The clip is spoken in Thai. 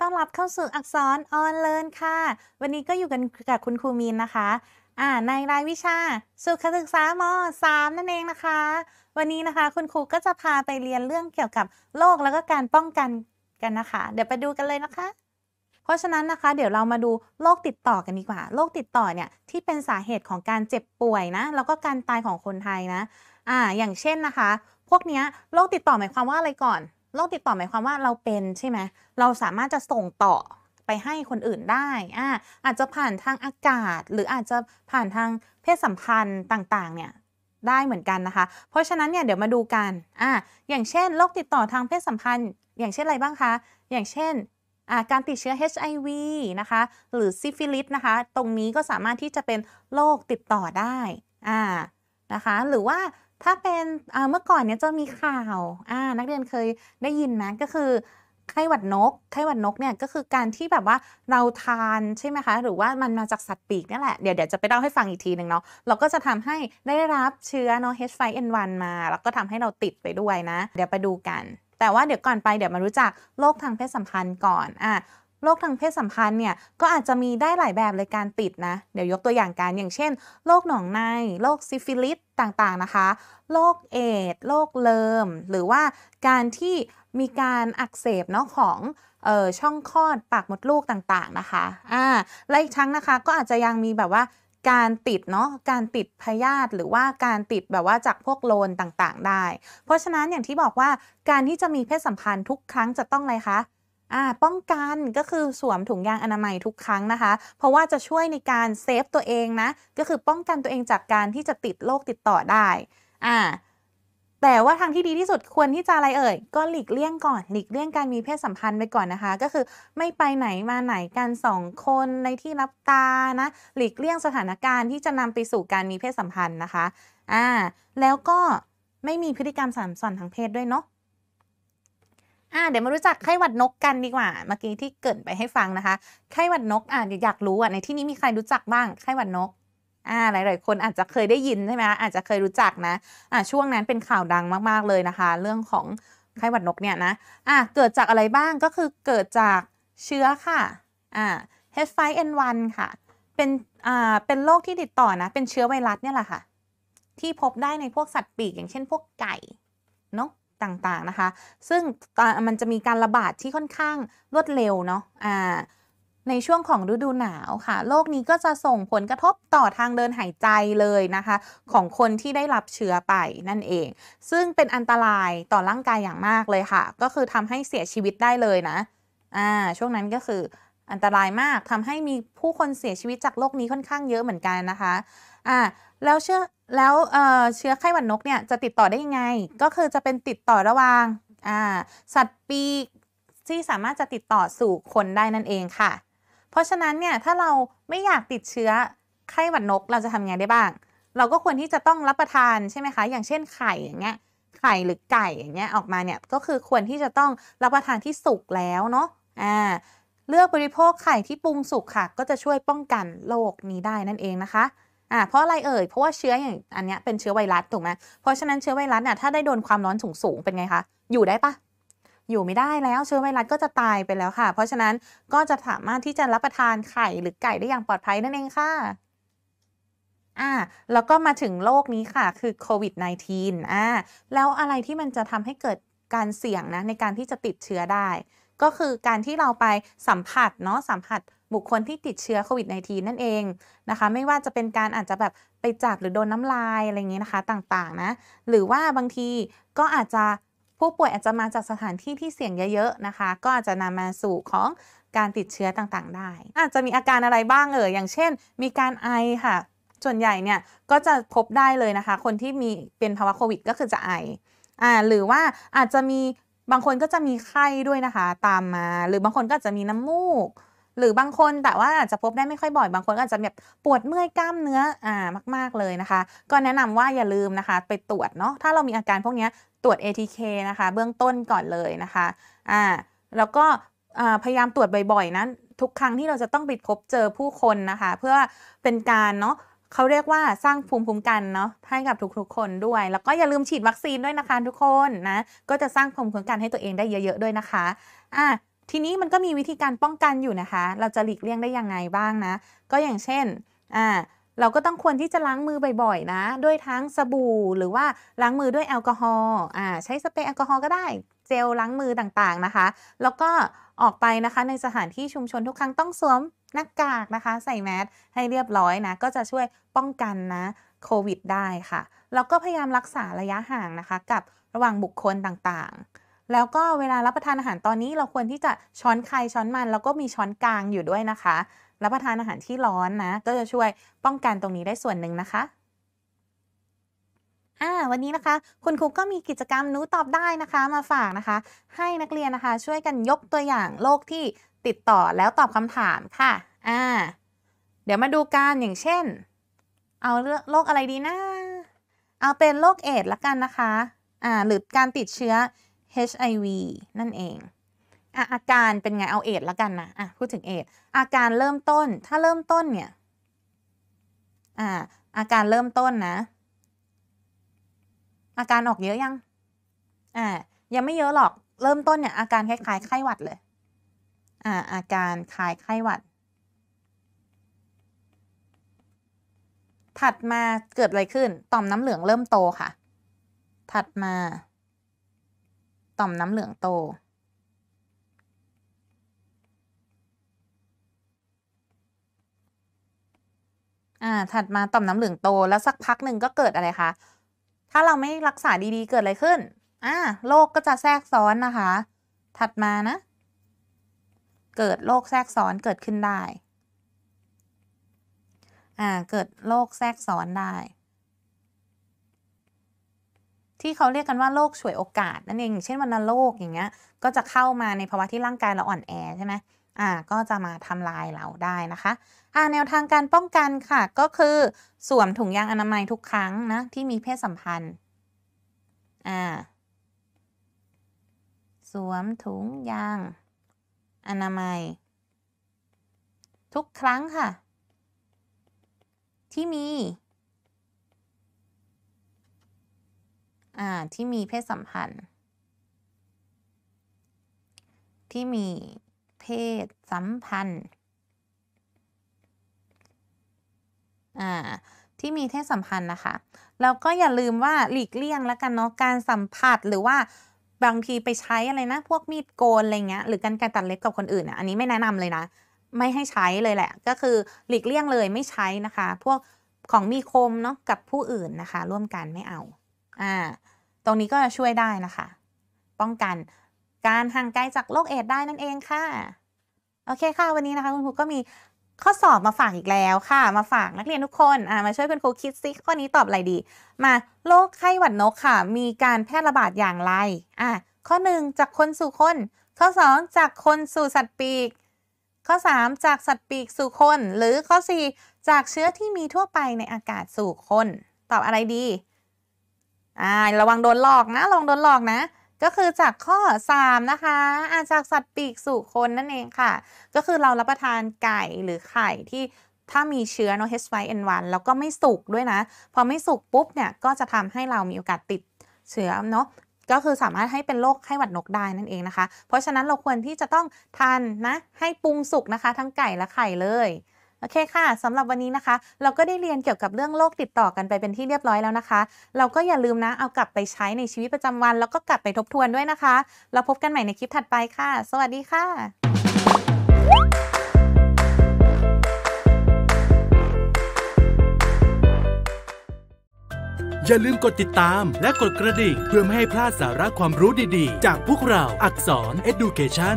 ต้อนรับเข้าสู่อักษรออนเลิร์นค่ะวันนี้ก็อยู่กันกับคุณครูมีนนะคะ อ่า ในรายวิชาสุขศึกษาม 3 นั่นเองนะคะ วันนี้นะคะคุณครูก็จะพาไปเรียนเรื่องเกี่ยวกับโรคแล้วก็การป้องกันกันนะคะ เดี๋ยว ไปดูกันเลยนะคะ เพราะฉะนั้นนะคะ เดี๋ยวเรามาดูโรคติดต่อกันดีกว่าโรคติดต่อเนี่ยที่เป็นสาเหตุของการเจ็บป่วยนะแล้วก็การตายของคนไทยนะอ่าอย่างเช่นนะคะ พวกนี้โรคติดต่อหมายความว่าอะไรก่อนโรคติดต่อหมายความว่าเราเป็นใช่ไหมเราสามารถจะส่งต่อไปให้คนอื่นได้ อ่า อาจจะผ่านทางอากาศหรืออาจจะผ่านทางเพศสัมพันธ์ต่างๆเนี่ยได้เหมือนกันนะคะ เพราะฉะนั้นเนี่ยเดี๋ยวมาดูกัน อ่า อย่างเช่นโรคติดต่อทางเพศสัมพันธ์ อย่างเช่นอะไรบ้างคะ อย่างเช่นการติดเชื้อ HIV นะคะ หรือซิฟิลิสนะคะ ตรงนี้ก็สามารถที่จะเป็นโรคติดต่อได้ อ่า นะคะ หรือว่าถ้าเป็นเมื่อก่อนเนี่ยจะมีข่าว นักเรียนเคยได้ยินนะก็คือไข้หวัดนก ไข้หวัดนกเนี่ยก็คือการที่แบบว่าเราทานใช่ไหมคะหรือว่ามันมาจากสัตว์ปีกนี่แหละเดี๋ยวเดี๋ยวจะไปเล่าให้ฟังอีกทีหนึ่งเนาะเราก็จะทำให้ได้รับเชื้อเนาะ H5N1 มา แล้วก็ทำให้เราติดไปด้วยนะ เดี๋ยวไปดูกัน แต่ว่าเดี๋ยวก่อนไปเดี๋ยวมารู้จักโรคทางเพศสัมพันธ์ก่อนอ่ะโรคทางเพศสัมพันธ์เนี่ยก็อาจจะมีได้หลายแบบเลยการติดนะเดี๋ยวยกตัวอย่างการอย่างเช่นโรคหนองในโรคซิฟิลิสต่างๆนะคะโรคเอดโรคเลิม หรือว่าการที่มีการอักเสบเนาะของออช่องคลอดปากมดลูกต่างๆนะคะอ่าและอีกทั้งนะคะก็อาจจะยังมีแบบว่าการติดเนาะการติดพยาธิหรือว่าการติดแบบว่าจากพวกโลนต่างๆได้ เพราะฉะนั้นอย่างที่บอกว่าการที่จะมีเพศสัมพันธ์ทุกครั้งจะต้องอะไรคะอ่าป้องกันก็คือสวมถุงยางอนามัยทุกครั้งนะคะ เพราะว่าจะช่วยในการเซฟตัวเองนะ ก็คือป้องกันตัวเองจากการที่จะติดโรคติดต่อได้อ่าแต่ว่าทางที่ดีที่สุดควร ที่จะอะไรเอ่ยก็หลีกเลี่ยงก่อน หลีกเลี่ยงการมีเพศสัมพันธ์ไปก่อนนะคะ ก็คือไม่ไปไหนมาไหนกันสองคนในที่รับตานะ หลีกเลี่ยงสถานการณ์ ที่จะนำไปสู่การมีเพศสัมพันธ์นะคะอ่าแล้วก็ไม่มีพฤติกรรมสัมส่วนทางเพศด้วยเนาะอ่าเดี๋ยวมารู้จักไข้หวัดนกกันดีกว่า เมื่อกี้ที่เกิดไปให้ฟังนะคะ ไข้หวัดนก อ่าอยากรู้อ่ะ ในที่นี้มีใครรู้จักบ้าง ไข้หวัดนก อ่า หลาย ๆ คนอาจจะเคยได้ยินใช่ไหมอาจจะเคยรู้จักนะ อ่าช่วงนั้นเป็นข่าวดังมากๆเลยนะคะ เรื่องของไข้หวัดนกเนี่ยนะ อ่าเกิดจากอะไรบ้าง ก็คือเกิดจากเชื้อค่ะ อ่า H5N1 ค่ะ เป็น อ่า เป็นโรคที่ติดต่อนะ เป็นเชื้อไวรัสเนี่ยแหละค่ะ ที่พบได้ในพวกสัตว์ปีกอย่างเช่น พวกไก่เนกะต่าง ๆ นะคะ ซึ่งมันจะมีการระบาดที่ค่อนข้างรวดเร็วเนาะะในช่วงของฤดูหนาวค่ะ โรคนี้ก็จะส่งผลกระทบต่อทางเดินหายใจเลยนะคะ ของคนที่ได้รับเชื้อไปนั่นเอง ซึ่งเป็นอันตรายต่อร่างกายอย่างมากเลยค่ะ ก็คือทำให้เสียชีวิตได้เลยนะะช่วงนั้นก็คืออันตรายมากทำให้มีผู้คนเสียชีวิตจากโรคนี้ค่อนข้างเยอะเหมือนกันนะคะอ่าแล้วเชื้อ แล้วเออ่เชื้อไข้หวัดนกเนี่ยจะติดต่อได้ยังไง ก็คือจะเป็นติดต่อระหว่างอ่าสัตว์ปีกที่สามารถจะติดต่อสู่คนได้นั่นเองค่ะ เพราะฉะนั้นเนี่ยถ้าเราไม่อยากติดเชื้อไข้หวัดนกเราจะทำยังไงได้บ้าง เราก็ควรที่จะต้องรับประทานใช่ไหมคะ อย่างเช่นไข่อย่างเงี้ย ไข่หรือไก่อย่างเงี้ยออกมาเนี่ย ก็คือควรที่จะต้องรับประทานที่สุกแล้วเนาะอ่าเลือกบริโภคไข่ที่ปรุงสุกค่ะก็จะช่วยป้องกันโรคนี้ได้นั่นเองนะคะอ่าเพราะอะไรเอ่ยเพราะว่าเชื้ออย่างอันนี้เป็นเชื้อไวรัสถูกไหมเพราะฉะนั้นเชื้อไวรัสเนี่ยถ้าได้โดนความร้อนสูงสูงเป็นไงคะอยู่ได้ปะอยู่ไม่ได้แล้ว เชื้อไวรัสก็จะตายไปแล้วค่ะ เพราะฉะนั้นก็จะสามารถที่จะรับประทานไข่หรือไก่ได้อย่างปลอดภัยนั่นเองค่ะอ่าแล้วก็มาถึงโรคนี้ค่ะคือโควิด -19 อ่าแล้วอะไรที่มันจะทำให้เกิดการเสี่ยงนะในการที่จะติดเชื้อได้ก็คือการที่เราไปสัมผัสเนาะสัมผัส บุคคลที่ติดเชื้อโควิด -19 นั่นเองนะคะ ไม่ว่าจะเป็นการอาจจะแบบไปจับหรือโดนน้ำลายอะไรเงี้นะคะต่างๆนะหรือว่าบางทีก็อาจจะผู้ป่วยอาจจะมาจากสถานที่ที่เสี่ยงเยอะๆนะคะ ก็อาจจะนำมาสู่ของการติดเชื้อต่างๆได้ อาจจะมีอาการอะไรบ้างเอ่ยอย่างเช่น มีการไอค่ะ ส่วนใหญ่เนี่ยก็จะพบได้เลยนะคะ คนที่มีเป็นภาวะโควิดก็คือจะไออ่าหรือว่าอาจจะมีบางคนก็จะมีไข้ด้วยนะคะตามมา หรือบางคนก็จะมีน้ำมูก หรือบางคนแต่ว่าอาจจะพบได้ไม่ค่อยบ่อยบางคนก็อาจจะแบบปวดเมื่อยกล้ามเนื้อ อ่ามากๆเลยนะคะ ก็แนะนำว่าอย่าลืมนะคะไปตรวจเนาะถ้าเรามีอาการพวกนี้ตรวจ ATK นะคะเบื้องต้นก่อนเลยนะคะอ่าแล้วก็พยายามตรวจบ่อยๆนะทุกครั้งที่เราจะต้องไปพบเจอผู้คนนะคะ เพื่อเป็นการเนาะเขาเรียกว่าสร้างภูมิคุ้มกันเนาะให้กับทุกๆคนด้วยแล้วก็อย่าลืมฉีดวัคซีนด้วยนะคะทุกคนนะก็จะสร้างภูมิคุ้มกันให้ตัวเองได้เยอะๆ ด้วยนะคะอ่ะทีนี้มันก็มีวิธีการป้องกันอยู่นะคะ เราจะหลีกเลี่ยงได้ยังไงบ้างนะ ก็อย่างเช่นอ่าเราก็ต้องควรที่จะล้างมือบ่อยๆนะด้วยทั้งสบู่หรือว่าล้างมือด้วยแอลกอฮอล์อ่าใช้สเปรย์แอลกอฮอล์ก็ได้ เจลล้างมือต่างๆนะคะแล้วก็ออกไปนะคะในสถานที่ชุมชนทุกครั้งต้องสวมหน้ากากนะคะ ใส่แมสให้เรียบร้อยนะก็จะช่วยป้องกันนะโควิดได้ค่ะ แล้วก็พยายามรักษาระยะห่างนะคะกับระหว่างบุคคลต่างๆ แล้วก็เวลารับประทานอาหารตอนนี้เราควรที่จะช้อนใครช้อนมัน แล้วก็มีช้อนกลางอยู่ด้วยนะคะ รับประทานอาหารที่ร้อนนะก็จะช่วยป้องกันตรงนี้ได้ส่วนหนึ่งนะคะอ่าวันนี้นะคะ คุณครูก็มีกิจกรรมหนูตอบได้นะคะมาฝากนะคะ ให้นักเรียนนะคะช่วยกันยกตัวอย่างโรคที่ติดต่อแล้วตอบคำถามค่ะ อ่า เดี๋ยวมาดูกันอย่างเช่น เอาเรโรคอะไรดีนะ เอาเป็นโรคเอดละกันนะคะ อ่า หรือการติดเชื้อ HIV นั่นเองอ่อาการเป็นไง เอาเอดละกันนะ อ่ะพูดถึงเอดอาการเริ่มต้น ถ้าเริ่มต้นเนี่ย อ่า อาการเริ่มต้นนะ อาการออกเยอะยัง อ่า ยังไม่เยอะหรอก เริ่มต้นเนี่ยอาการคล้ายๆไข้หวัดเลยอาอาการคลายไข้ หวัด ถัดมาเกิดอะไรขึ้น ต่อมน้ำเหลืองเริ่มโตค่ะ ถัดมา ต่อมน้ำเหลืองโตอ่าถัดมา ต่อมน้ำเหลืองโตแล้วสักพักหนึ่งก็เกิดอะไรคะ ถ้าเราไม่รักษาดีๆเกิดอะไรขึ้นอ่าโรคกก็จะแทรกซ้อนนะคะ ถัดมา นะเกิดโรคแทรกซ้อนเกิดขึ้นได้อ่าเกิดโรคแทรกซ้อนได้ ที่เขาเรียกกันว่าโรคฉวยโอกาสนั่นเองเช่นวันโรคอย่างเงี้ย ก็จะเข้ามาในภาวะที่ร่างกายเราอ่อนแอใช่ไหมอ่า ก็จะมาทำลายเราได้นะคะ อ่าแนวทางการป้องกันค่ะ ก็คือสวมถุงยางอนามัยทุกครั้งนะที่มีเพศสัมพันธ์ อ่าสวมถุงยางอนามัยทุกครั้งค่ะ ที่มีอ่าที่มีเพศสัมพันธ์ ที่มีเพศสัมพันธ์อ่าที่มีเพศสัมพันธ์นะคะแล้วก็อย่าลืมว่าหลีกเลี่ยงแล้วกันเนาะการสัมผัสหรือว่าบางทีไปใช้อะไรนะพวกมีดโกนอะไรเงี้ยหรือกันการตัดเล็บกับคนอื่นอ่ะอันนี้ไม่แนะนำเลยนะไม่ให้ใช้เลยแหละ ก็คือหลีกเลี่ยงเลยไม่ใช้นะคะ พวกของมีคมเนาะกับผู้อื่นนะคะ ร่วมกันไม่เอาอ่าตรงนี้ก็จะช่วยได้นะคะ ป้องกันการห่างไกลจากโรคเอดได้นั่นเองค่ะโอเคค่ะวันนี้นะคะคุณครูก็มีข้อสอบ มาฝากอีกแล้วค่ะ มาฝากนักเรียนทุกคน มาช่วยคุณครูคิดซิข้อนี้ตอบอะไรดี มาโรคไข้หวัดนกค่ะ มีการแพร่ระบาดอย่างไร อ่าข้อ 1 จากคนสู่ คน ข้อ 2 จากคนสู่สัตว์ปีก ข้อ 3 จากสัตว์ปีกสู่คน หรือข้อ 4 จากเชื้อที่มีทั่วไปในอากาศสู่คน ตอบอะไรดี อ่าระวังโดนหลอกนะลองโดนหลอกนะก็คือจากข้อ3นะคะอาจากสัตว์ปีกสู่คนนั่นเองค่ะ ก็คือเรารับประทานไก่หรือไข่ที่ถ้ามีเชื้อเนาะ H5N1 แล้วก็ไม่สุกด้วยนะ พอไม่สุกปุ๊บเนี่ยก็จะทำให้เรามีโอกาสติดเชื้อเนาะก็คือสามารถให้เป็นโรคไข้หวัดนกได้นั่นเองนะคะ เพราะฉะนั้นเราควรที่จะต้องทานนะ ให้ปรุงสุกนะคะ ทั้งไก่และไข่เลยโอเคค่ะ สำหรับวันนี้นะคะ เราก็ได้เรียนเกี่ยวกับเรื่องโรคติดต่อกันไปเป็นที่เรียบร้อยแล้วนะคะ เราก็อย่าลืมนะเอากลับไปใช้ในชีวิตประจำวัน แล้วก็กลับไปทบทวนด้วยนะคะ เราพบกันใหม่ในคลิปถัดไปค่ะ สวัสดีค่ะ อย่าลืมกดติดตามและกดกระดิ่ง เพื่อไม่ให้พลาดสาระความรู้ดีๆ จากพวกเราอักษร Education